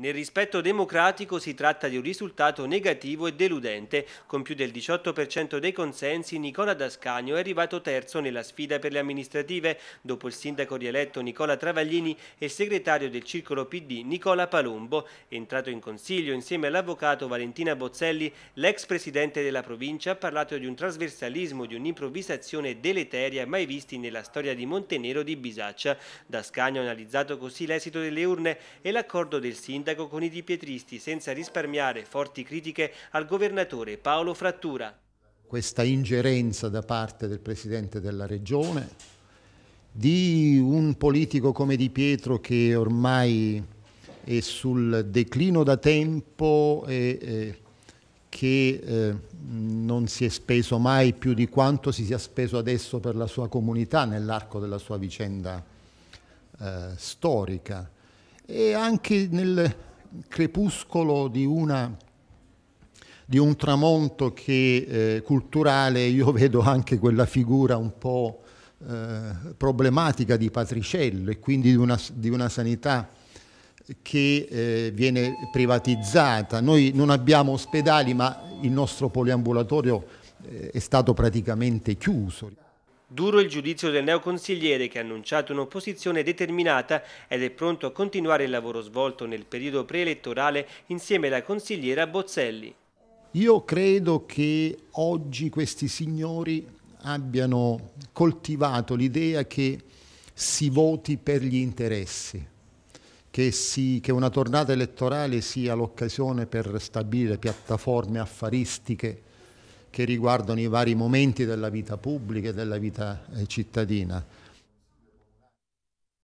Nel rispetto democratico si tratta di un risultato negativo e deludente. Con più del 18% dei consensi, Nicola Dascanio è arrivato terzo nella sfida per le amministrative, dopo il sindaco rieletto Nicola Travaglini e il segretario del circolo PD Nicola Palumbo. Entrato in consiglio insieme all'avvocato Valentina Bozzelli, l'ex presidente della provincia ha parlato di un trasversalismo, di un'improvvisazione deleteria mai visti nella storia di Montenero di Bisaccia. Dascanio ha analizzato così l'esito delle urne e l'accordo del sindaco sindaco con i dipietristi senza risparmiare forti critiche al governatore Paolo Frattura. Questa ingerenza da parte del Presidente della Regione, di un politico come Di Pietro che ormai è sul declino da tempo e che eh, non si è speso mai più di quanto si sia speso adesso per la sua comunità nell'arco della sua vicenda eh, storica e anche nel crepuscolo di, una, di un tramonto che, eh, culturale io vedo anche quella figura un po' eh, problematica di Patriciello e quindi di una, di una sanità che eh, viene privatizzata. Noi non abbiamo ospedali ma il nostro poliambulatorio eh, è stato praticamente chiuso. Duro il giudizio del neoconsigliere che ha annunciato un'opposizione determinata ed è pronto a continuare il lavoro svolto nel periodo preelettorale insieme alla consigliera Bozzelli. Io credo che oggi questi signori abbiano coltivato l'idea che si voti per gli interessi, che, si, che una tornata elettorale sia l'occasione per stabilire piattaforme affaristiche che riguardano i vari momenti della vita pubblica e della vita eh, cittadina.